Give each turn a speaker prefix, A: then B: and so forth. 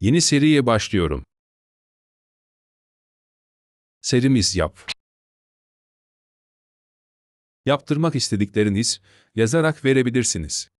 A: Yeni seriye başlıyorum. Serimiz yap. Yaptırmak istedikleriniz yazarak verebilirsiniz.